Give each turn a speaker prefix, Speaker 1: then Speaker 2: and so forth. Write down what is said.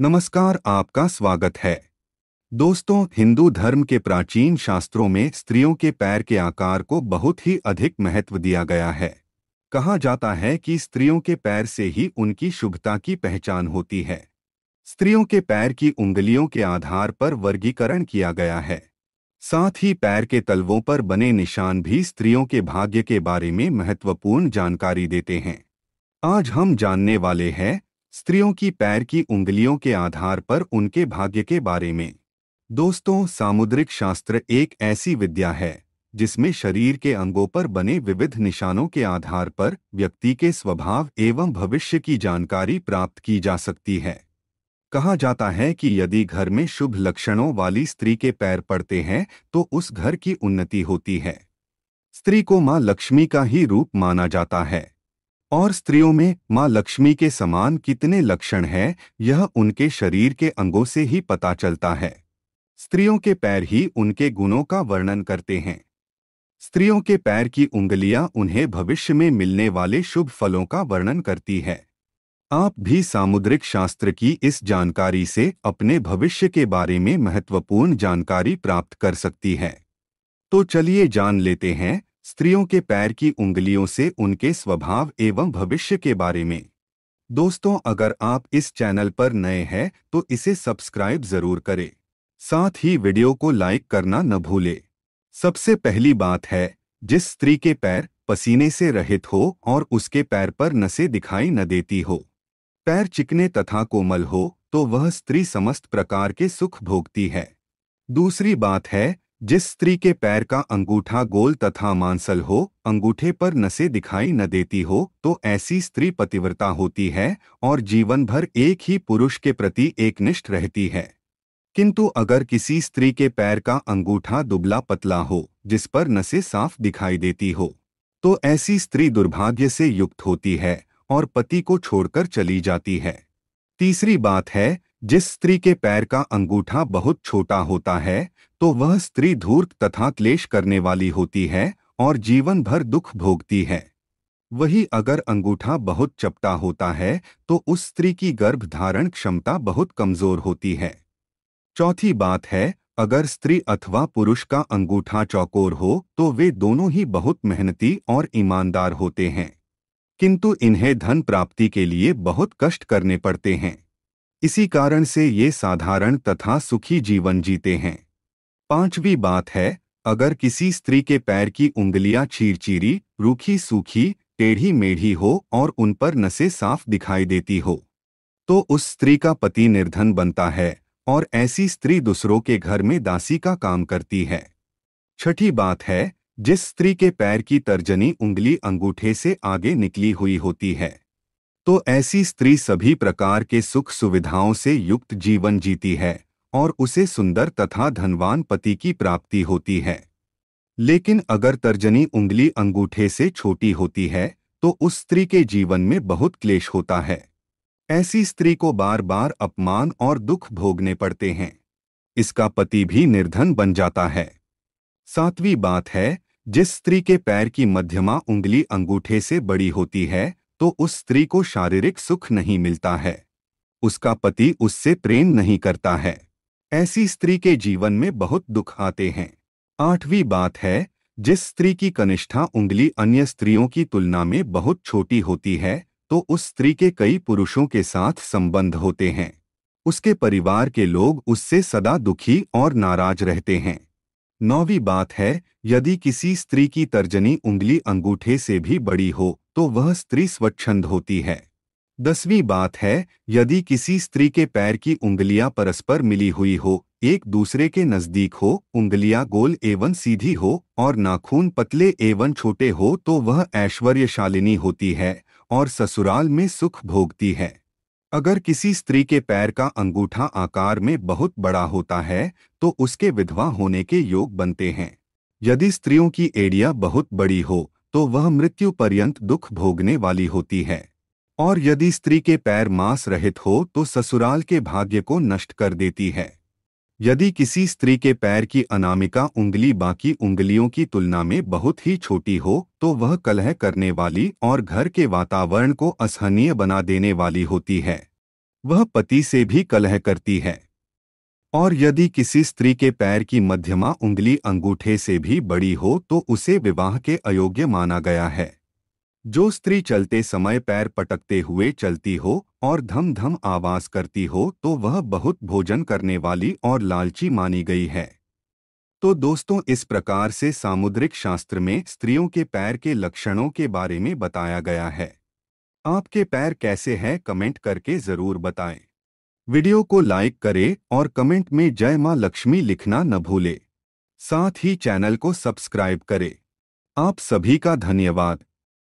Speaker 1: नमस्कार आपका स्वागत है दोस्तों हिंदू धर्म के प्राचीन शास्त्रों में स्त्रियों के पैर के आकार को बहुत ही अधिक महत्व दिया गया है कहा जाता है कि स्त्रियों के पैर से ही उनकी शुभता की पहचान होती है स्त्रियों के पैर की उंगलियों के आधार पर वर्गीकरण किया गया है साथ ही पैर के तलवों पर बने निशान भी स्त्रियों के भाग्य के बारे में महत्वपूर्ण जानकारी देते हैं आज हम जानने वाले हैं स्त्रियों की पैर की उंगलियों के आधार पर उनके भाग्य के बारे में दोस्तों सामुद्रिक शास्त्र एक ऐसी विद्या है जिसमें शरीर के अंगों पर बने विविध निशानों के आधार पर व्यक्ति के स्वभाव एवं भविष्य की जानकारी प्राप्त की जा सकती है कहा जाता है कि यदि घर में शुभ लक्षणों वाली स्त्री के पैर पड़ते हैं तो उस घर की उन्नति होती है स्त्री को मां लक्ष्मी का ही रूप माना जाता है और स्त्रियों में मां लक्ष्मी के समान कितने लक्षण हैं यह उनके शरीर के अंगों से ही पता चलता है स्त्रियों के पैर ही उनके गुणों का वर्णन करते हैं स्त्रियों के पैर की उंगलियां उन्हें भविष्य में मिलने वाले शुभ फलों का वर्णन करती है आप भी सामुद्रिक शास्त्र की इस जानकारी से अपने भविष्य के बारे में महत्वपूर्ण जानकारी प्राप्त कर सकती है तो चलिए जान लेते हैं स्त्रियों के पैर की उंगलियों से उनके स्वभाव एवं भविष्य के बारे में दोस्तों अगर आप इस चैनल पर नए हैं तो इसे सब्सक्राइब जरूर करें साथ ही वीडियो को लाइक करना न भूले सबसे पहली बात है जिस स्त्री के पैर पसीने से रहित हो और उसके पैर पर नसें दिखाई न देती हो पैर चिकने तथा कोमल हो तो वह स्त्री समस्त प्रकार के सुख भोगती है दूसरी बात है जिस स्त्री के पैर का अंगूठा गोल तथा मांसल हो अंगूठे पर नसें दिखाई न देती हो तो ऐसी स्त्री पतिव्रता होती है और जीवन भर एक ही पुरुष के प्रति एकनिष्ठ रहती है किंतु अगर किसी स्त्री के पैर का अंगूठा दुबला पतला हो जिस पर नसें साफ दिखाई देती हो तो ऐसी स्त्री दुर्भाग्य से युक्त होती है और पति को छोड़कर चली जाती है तीसरी बात है जिस स्त्री के पैर का अंगूठा बहुत छोटा होता है तो वह स्त्री धूर्त तथा क्लेश करने वाली होती है और जीवन भर दुख भोगती है वही अगर अंगूठा बहुत चपटा होता है तो उस स्त्री की गर्भधारण क्षमता बहुत कमजोर होती है चौथी बात है अगर स्त्री अथवा पुरुष का अंगूठा चौकोर हो तो वे दोनों ही बहुत मेहनती और ईमानदार होते हैं किंतु इन्हें धन प्राप्ति के लिए बहुत कष्ट करने पड़ते हैं इसी कारण से ये साधारण तथा सुखी जीवन जीते हैं पांचवी बात है अगर किसी स्त्री के पैर की उंगलियां चीरचीरी रूखी सूखी टेढ़ी मेढ़ी हो और उन पर नसें साफ दिखाई देती हो तो उस स्त्री का पति निर्धन बनता है और ऐसी स्त्री दूसरों के घर में दासी का काम करती है छठी बात है जिस स्त्री के पैर की तर्जनी उंगली अंगूठे से आगे निकली हुई होती है तो ऐसी स्त्री सभी प्रकार के सुख सुविधाओं से युक्त जीवन जीती है और उसे सुंदर तथा धनवान पति की प्राप्ति होती है लेकिन अगर तर्जनी उंगली अंगूठे से छोटी होती है तो उस स्त्री के जीवन में बहुत क्लेश होता है ऐसी स्त्री को बार बार अपमान और दुख भोगने पड़ते हैं इसका पति भी निर्धन बन जाता है सातवीं बात है जिस स्त्री के पैर की मध्यमा उंगली अंगूठे से बड़ी होती है तो उस स्त्री को शारीरिक सुख नहीं मिलता है उसका पति उससे प्रेम नहीं करता है ऐसी स्त्री के जीवन में बहुत दुख आते हैं आठवीं बात है जिस स्त्री की कनिष्ठा उंगली अन्य स्त्रियों की तुलना में बहुत छोटी होती है तो उस स्त्री के कई पुरुषों के साथ संबंध होते हैं उसके परिवार के लोग उससे सदा दुखी और नाराज रहते हैं नौवीं बात है यदि किसी स्त्री की तर्जनी उंगली अंगूठे से भी बड़ी हो तो वह स्त्री स्वच्छंद होती है दसवीं बात है यदि किसी स्त्री के पैर की उंगलियां परस्पर मिली हुई हो एक दूसरे के नजदीक हो उंगलियां गोल एवं सीधी हो और नाखून पतले एवं छोटे हो तो वह ऐश्वर्यशालिनी होती है और ससुराल में सुख भोगती है अगर किसी स्त्री के पैर का अंगूठा आकार में बहुत बड़ा होता है तो उसके विधवा होने के योग बनते हैं यदि स्त्रियों की एड़िया बहुत बड़ी हो तो वह मृत्यु पर्यंत दुख भोगने वाली होती है और यदि स्त्री के पैर मांस रहित हो तो ससुराल के भाग्य को नष्ट कर देती है यदि किसी स्त्री के पैर की अनामिका उंगली बाकी उंगलियों की तुलना में बहुत ही छोटी हो तो वह कलह करने वाली और घर के वातावरण को असहनीय बना देने वाली होती है वह पति से भी कलह करती है और यदि किसी स्त्री के पैर की मध्यमा उंगली अंगूठे से भी बड़ी हो तो उसे विवाह के अयोग्य माना गया है जो स्त्री चलते समय पैर पटकते हुए चलती हो और धम धम आवाज करती हो तो वह बहुत भोजन करने वाली और लालची मानी गई है तो दोस्तों इस प्रकार से सामुद्रिक शास्त्र में स्त्रियों के पैर के लक्षणों के बारे में बताया गया है आपके पैर कैसे हैं कमेंट करके ज़रूर बताएं वीडियो को लाइक करें और कमेंट में जय मां लक्ष्मी लिखना न भूलें साथ ही चैनल को सब्सक्राइब करें आप सभी का धन्यवाद